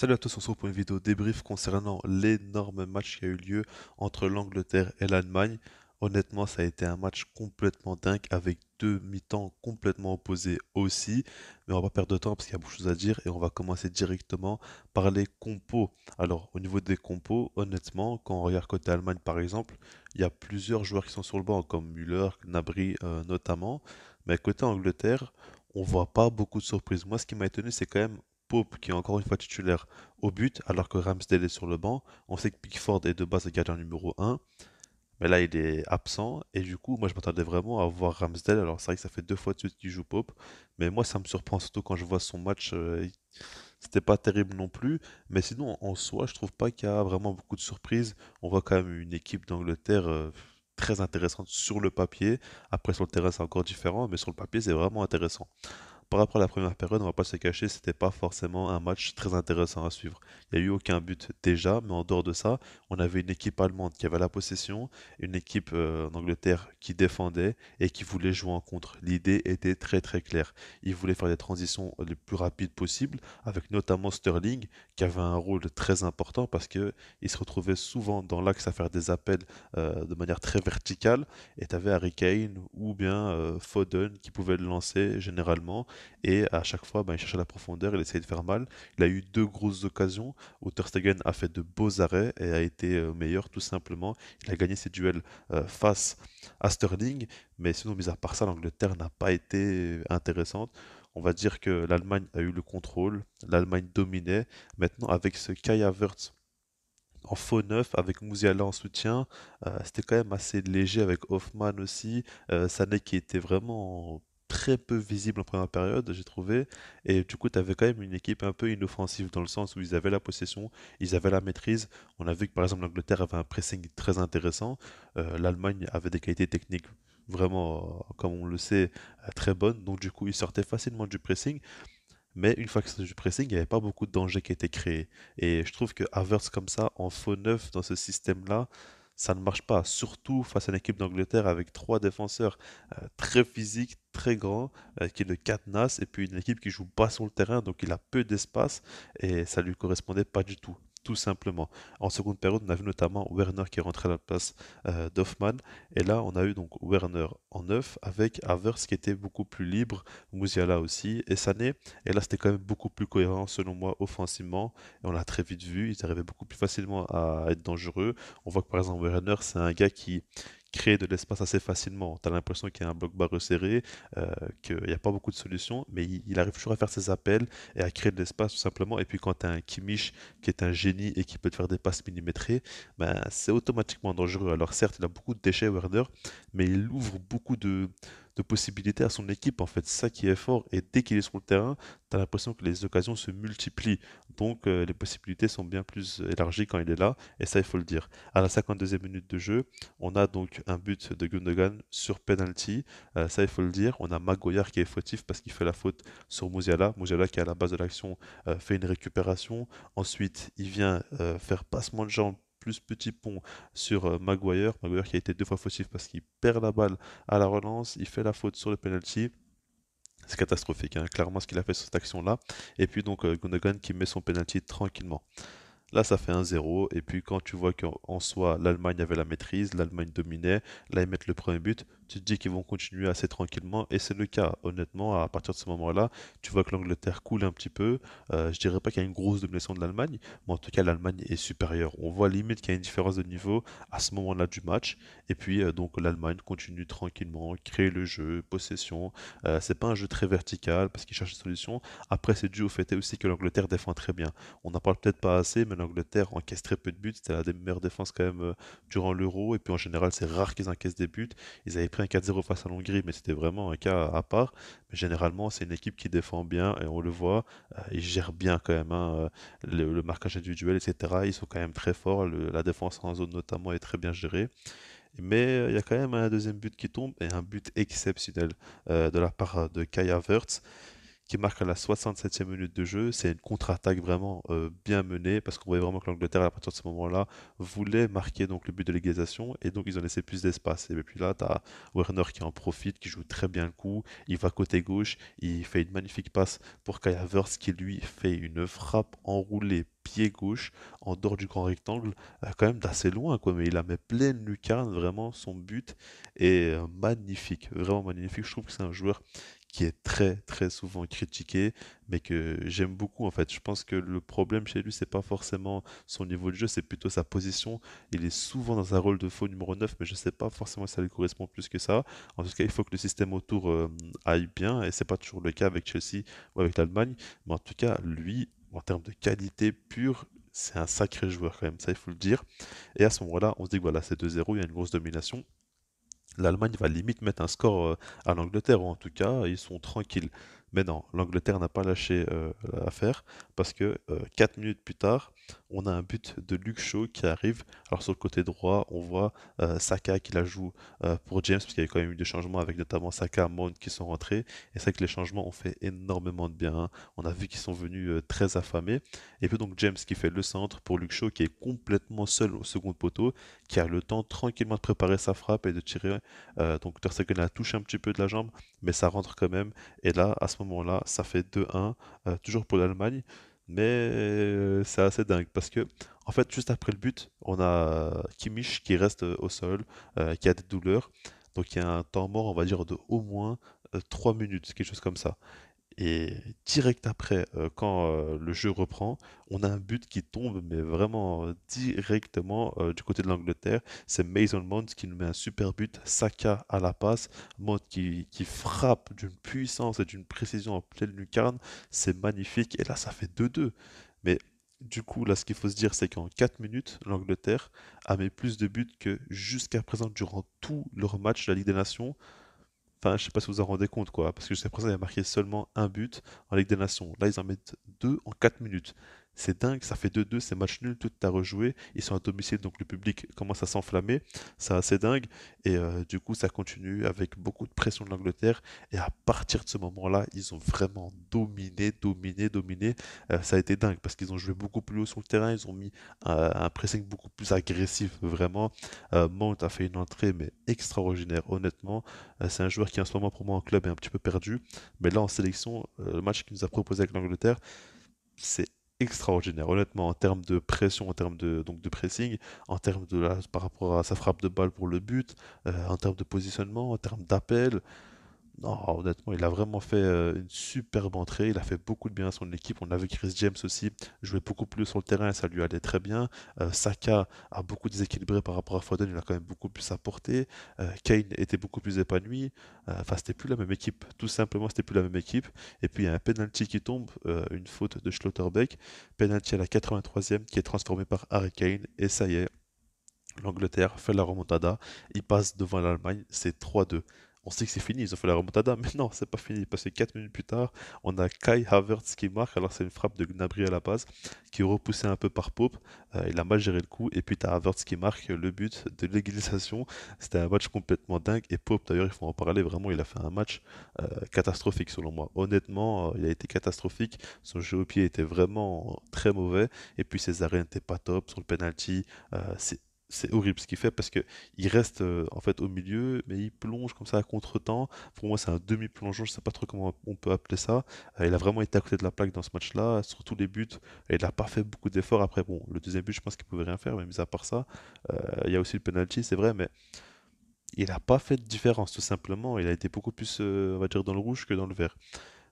Salut à tous, on se retrouve pour une vidéo débrief concernant l'énorme match qui a eu lieu entre l'Angleterre et l'Allemagne. Honnêtement, ça a été un match complètement dingue avec deux mi-temps complètement opposés aussi. Mais on va pas perdre de temps parce qu'il y a beaucoup de choses à dire et on va commencer directement par les compos. Alors, au niveau des compos, honnêtement, quand on regarde côté Allemagne par exemple, il y a plusieurs joueurs qui sont sur le banc, comme Müller, Nabri euh, notamment. Mais côté Angleterre, on voit pas beaucoup de surprises. Moi, ce qui m'a étonné, c'est quand même Pope, qui est encore une fois titulaire, au but, alors que Ramsdale est sur le banc. On sait que Pickford est de base le gardien numéro 1. Mais là, il est absent. Et du coup, moi, je m'attendais vraiment à voir Ramsdale. Alors, c'est vrai que ça fait deux fois de suite qu'il joue Pope. Mais moi, ça me surprend surtout quand je vois son match. Euh, c'était pas terrible non plus. Mais sinon, en soi, je trouve pas qu'il y a vraiment beaucoup de surprises. On voit quand même une équipe d'Angleterre. Euh, très intéressante sur le papier. Après, sur le terrain, c'est encore différent, mais sur le papier, c'est vraiment intéressant par rapport à la première période, on va pas se cacher, c'était pas forcément un match très intéressant à suivre. Il n'y a eu aucun but déjà, mais en dehors de ça, on avait une équipe allemande qui avait la possession, une équipe euh, en Angleterre qui défendait et qui voulait jouer en contre. L'idée était très très claire. Ils voulaient faire des transitions les plus rapides possibles, avec notamment Sterling qui avait un rôle très important parce qu'il se retrouvait souvent dans l'axe à faire des appels euh, de manière très verticale. Et tu avais Harry Kane ou bien euh, Foden qui pouvait le lancer généralement. Et à chaque fois, ben, il cherchait la profondeur, il essayait de faire mal. Il a eu deux grosses occasions où a fait de beaux arrêts et a été euh, meilleur tout simplement. Il a gagné ses duels face à Sterling. Mais sinon, mis à part ça, l'Angleterre n'a pas été intéressante on va dire que l'Allemagne a eu le contrôle, l'Allemagne dominait. Maintenant, avec ce Kai Havertz en faux neuf avec Mouziala en soutien, euh, c'était quand même assez léger avec Hoffman aussi, euh, Sané qui était vraiment très peu visible en première période, j'ai trouvé. Et du coup, tu avais quand même une équipe un peu inoffensive dans le sens où ils avaient la possession, ils avaient la maîtrise. On a vu que par exemple l'Angleterre avait un pressing très intéressant, euh, l'Allemagne avait des qualités techniques vraiment, euh, comme on le sait, euh, très bonne. Donc du coup, il sortait facilement du pressing. Mais une fois que c'était du pressing, il n'y avait pas beaucoup de danger qui était créé. Et je trouve que Havertz comme ça, en faux neuf, dans ce système-là, ça ne marche pas. Surtout face à une équipe d'Angleterre avec trois défenseurs euh, très physiques, très grands, Qui est le 4-NAS et puis une équipe qui joue bas sur le terrain, donc il a peu d'espace, et ça ne lui correspondait pas du tout tout simplement. En seconde période, on a vu notamment Werner qui est rentré à la place euh, d'Offman Et là, on a eu donc Werner en 9 avec Havertz qui était beaucoup plus libre, Mouziala aussi, et Sané. Et là, c'était quand même beaucoup plus cohérent selon moi offensivement. Et on l'a très vite vu, ils arrivaient beaucoup plus facilement à être dangereux. On voit que par exemple, Werner, c'est un gars qui, créer de l'espace assez facilement. Tu as l'impression qu'il y a un bloc bas resserré, euh, qu'il n'y a pas beaucoup de solutions, mais il, arrive toujours à faire ses appels et à créer de l'espace tout simplement. Et puis quand tu as un kimish qui est un génie et qui peut te faire des passes millimétrées, ben, c'est automatiquement dangereux. Alors certes, il a beaucoup de déchets, Werner, mais il ouvre beaucoup de, de possibilités à son équipe. En fait, ça qui est fort. Et dès qu'il est sur le terrain, tu as l'impression que les occasions se multiplient. Donc, euh, les possibilités sont bien plus élargies quand il est là. Et ça, il faut le dire. À la 52e minute de jeu, on a donc un but de Gundogan sur penalty. Euh, ça, il faut le dire. On a Magoyar qui est fautif parce qu'il fait la faute sur Mouziala. Mouziala qui, à la base de l'action, euh, fait une récupération. Ensuite, il vient faire passement de jambes plus petit pont sur euh, Maguire. Maguire qui a été deux fois faussif parce qu'il perd la balle à la relance, il fait la faute sur le penalty. C'est catastrophique, hein. clairement ce qu'il a fait sur cette action-là. Et puis donc euh, Gundogan qui met son penalty tranquillement. Là, ça fait 1-0. Et puis, quand tu vois qu'en soi, l'Allemagne avait la maîtrise, l'Allemagne dominait, là, ils mettent le premier but, tu te dis qu'ils vont continuer assez tranquillement. Et c'est le cas. Honnêtement, à partir de ce moment-là, tu vois que l'Angleterre coule un petit peu. Euh, je dirais pas qu'il y a une grosse domination de l'Allemagne, mais en tout cas, l'Allemagne est supérieure. On voit limite qu'il y a une différence de niveau à ce moment-là du match. Et puis, euh, donc, l'Allemagne continue tranquillement, crée le jeu, possession. Euh, c'est pas un jeu très vertical parce qu'ils cherchent des solutions. Après, c'est dû au fait aussi que l'Angleterre défend très bien. On n'en parle peut-être pas assez, mais l'Angleterre encaisse très peu de buts. C'était la meilleure défense quand même euh, durant l'Euro. Et puis en général, c'est rare qu'ils encaissent des buts. Ils avaient pris un 4-0 face à l'Hongrie, mais c'était vraiment un cas à part. Mais généralement, c'est une équipe qui défend bien et on le voit. Euh, ils gèrent bien quand même hein, euh, le, marquage individuel, etc. Ils sont quand même très forts. la défense en zone notamment est très bien gérée. Mais il y a quand même un deuxième but qui tombe et un but exceptionnel de la part de Kaya Havertz qui marque à la 67e minute de jeu. C'est une contre-attaque vraiment euh, bien menée parce qu'on voyait vraiment que l'Angleterre, à partir de ce moment-là, voulait marquer donc le but de l'égalisation et donc ils ont laissé plus d'espace. Et puis là, tu as Werner qui en profite, qui joue très bien le coup. Il va côté gauche, il fait une magnifique passe pour Kaya qui lui fait une frappe enroulée pied gauche en dehors du grand rectangle, euh, quand même d'assez loin, quoi. Mais il a mis pleine lucarne, vraiment son but est euh, magnifique, vraiment magnifique. Je trouve que c'est un joueur qui est très très souvent critiqué, mais que j'aime beaucoup en fait. Je pense que le problème chez lui, c'est pas forcément son niveau de jeu, c'est plutôt sa position. Il est souvent dans un rôle de faux numéro 9, mais je sais pas forcément si ça lui correspond plus que ça. En tout cas, il faut que le système autour euh, aille bien, et c'est pas toujours le cas avec Chelsea ou avec l'Allemagne. Mais en tout cas, lui, en termes de qualité pure, c'est un sacré joueur quand même, ça il faut le dire. Et à ce moment-là, on se dit que voilà, c'est 2-0, il y a une grosse domination l'Allemagne va limite mettre un score euh, à l'Angleterre, ou en tout cas, ils sont tranquilles. Mais non, l'Angleterre n'a pas lâché euh, l'affaire parce que 4 euh, minutes plus tard, on a un but de Luke Shaw qui arrive. Alors sur le côté droit, on voit euh, Saka qui la joue pour James parce qu'il y a quand même eu des changements avec notamment Saka, et Mount qui sont rentrés. Et c'est vrai que les changements ont fait énormément de bien. Hein. On a vu qu'ils sont venus très affamés. Et puis donc James qui fait le centre pour Luke Shaw qui est complètement seul au second poteau, qui a le temps tranquillement de préparer sa frappe et de tirer. donc Ter a la touche un petit peu de la jambe, mais ça rentre quand même. Et là, à ce moment-là. Ça fait 2-1, euh, toujours pour l'Allemagne. Mais euh, c'est assez dingue parce que, en fait, juste après le but, on a Kimmich qui reste euh, au sol, qui a des douleurs. Donc il y a un temps mort, on va dire, de au moins 3 minutes, quelque chose comme ça. Et direct après, euh, quand euh, le jeu reprend, on a un but qui tombe, mais vraiment euh, directement du côté de l'Angleterre. C'est Mason Mount qui nous met un super but. Saka à la passe. Mount qui, qui frappe d'une puissance et d'une précision en pleine lucarne. C'est magnifique. Et là, ça fait 2-2. Mais du coup, là, ce qu'il faut se dire, c'est qu'en 4 minutes, l'Angleterre a mis plus de buts que jusqu'à présent durant tout leur match de la Ligue des Nations. Enfin, je sais pas si vous en rendez compte, quoi. Parce que jusqu'à présent, il a marqué seulement un but en Ligue des Nations. Là, ils en mettent deux en quatre minutes. C'est dingue, ça fait 2-2, c'est match nul, tout à rejoué. Ils sont à domicile, donc le public commence à s'enflammer. C'est assez dingue. Et euh, du coup, ça continue avec beaucoup de pression de l'Angleterre. Et à partir de ce moment-là, ils ont vraiment dominé, dominé, dominé. Euh, ça a été dingue parce qu'ils ont joué beaucoup plus haut sur le terrain. Ils ont mis euh, un, pressing beaucoup plus agressif, vraiment. Mount a fait une entrée, mais extraordinaire, honnêtement. c'est un joueur qui, en ce moment, pour moi, en club, est un petit peu perdu. Mais là, en sélection, le match qu'il nous a proposé avec l'Angleterre, c'est extraordinaire. Honnêtement, en termes de pression, en termes de, donc de pressing, en termes de là, par rapport à sa frappe de balle pour le but, euh, en termes de positionnement, en termes d'appel, non, honnêtement, il a vraiment fait euh, une superbe entrée. Il a fait beaucoup de bien à son équipe. On avait vu Chris James aussi jouer beaucoup plus sur le terrain ça lui allait très bien. Euh, Saka a beaucoup déséquilibré par rapport à Foden. Il a quand même beaucoup plus apporté. Euh, Kane était beaucoup plus épanoui. Enfin, c'était plus la même équipe. Tout simplement, c'était plus la même équipe. Et puis, il y a un penalty qui tombe, une faute de Schlotterbeck. Penalty à la 83e qui est transformé par Harry Kane. Et ça y est, l'Angleterre fait la remontada. Il passe devant l'Allemagne. C'est 3-2 on sait que c'est fini, ils ont fait la remontada, mais non, c'est pas fini, parce que 4 minutes plus tard, on a Kai Havertz qui marque, alors c'est une frappe de Gnabry à la base, qui est repoussée un peu par Pope, euh, il a mal géré le coup, et puis as Havertz qui marque le but de l'égalisation, c'était un match complètement dingue, et Pope d'ailleurs, il faut en parler, vraiment, il a fait un match euh, catastrophique selon moi, honnêtement, euh, il a été catastrophique, son jeu au pied était vraiment très mauvais, et puis ses arrêts n'étaient pas top, sur le penalty, c'est c'est horrible ce qu'il fait parce que il reste euh, en fait au milieu, mais il plonge comme ça à contre-temps. Pour moi, c'est un demi-plongeon, je sais pas trop comment on peut appeler ça. Euh, il a vraiment été à côté de la plaque dans ce match-là, sur tous les buts. il n'a pas fait beaucoup d'efforts. Après, bon, le deuxième but, je pense qu'il pouvait rien faire, mais mis à part ça, euh, il y a aussi le penalty, c'est vrai, mais il n'a pas fait de différence tout simplement. Il a été beaucoup plus, on va dire, dans le rouge que dans le vert.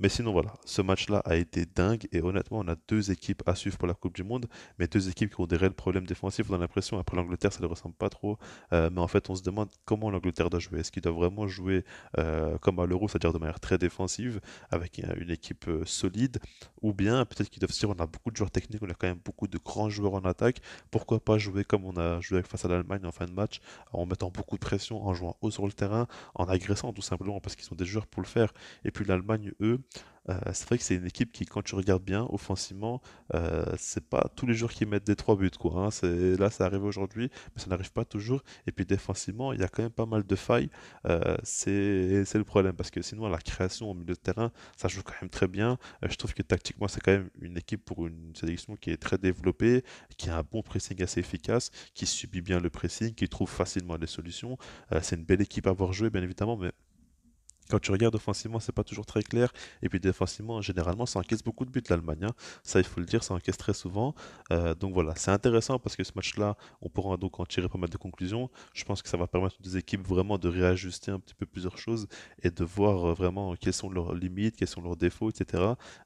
Mais sinon, voilà, ce match-là a été dingue et honnêtement, on a deux équipes à suivre pour la Coupe du Monde, mais deux équipes qui ont des réels problèmes défensifs. On a l'impression, après l'Angleterre, ça ne ressemble pas trop, euh, mais en fait, on se demande comment l'Angleterre doit jouer. Est-ce qu'il doit vraiment jouer euh, comme à l'Euro, c'est-à-dire de manière très défensive, avec une équipe euh, solide, ou bien peut-être qu'ils doivent se dire on a beaucoup de joueurs techniques, on a quand même beaucoup de grands joueurs en attaque, pourquoi pas jouer comme on a joué face à l'Allemagne en fin de match, en mettant beaucoup de pression, en jouant haut sur le terrain, en agressant tout simplement, parce qu'ils ont des joueurs pour le faire. Et puis l'Allemagne, eux, euh, c'est vrai que c'est une équipe qui, quand tu regardes bien, offensivement, euh, c'est pas tous les jours qu'ils mettent des trois buts. Quoi, hein. là, ça arrive aujourd'hui, mais ça n'arrive pas toujours. Et puis défensivement, il y a quand même pas mal de failles. Euh, c'est, le problème, parce que sinon, la création au milieu de terrain, ça joue quand même très bien. je trouve que tactiquement, c'est quand même une équipe pour une sélection qui est très développée, qui a un bon pressing assez efficace, qui subit bien le pressing, qui trouve facilement des solutions. c'est une belle équipe à avoir joué, bien évidemment, mais quand tu regardes offensivement, c'est pas toujours très clair. Et puis défensivement, généralement, ça encaisse beaucoup de buts l'Allemagne. Hein. Ça, il faut le dire, ça encaisse très souvent. Euh, donc voilà, c'est intéressant parce que ce match-là, on pourra donc en tirer pas mal de conclusions. Je pense que ça va permettre aux deux équipes vraiment de réajuster un petit peu plusieurs choses et de voir euh, vraiment quelles sont leurs limites, quels sont leurs défauts, etc.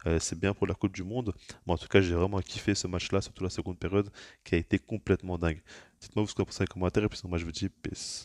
Euh, c'est bien pour la Coupe du Monde. en tout cas, j'ai vraiment kiffé ce match-là, surtout la seconde période, qui a été complètement dingue. Dites-moi ce que vous pensez en commentaire et puis moi je vous dis peace.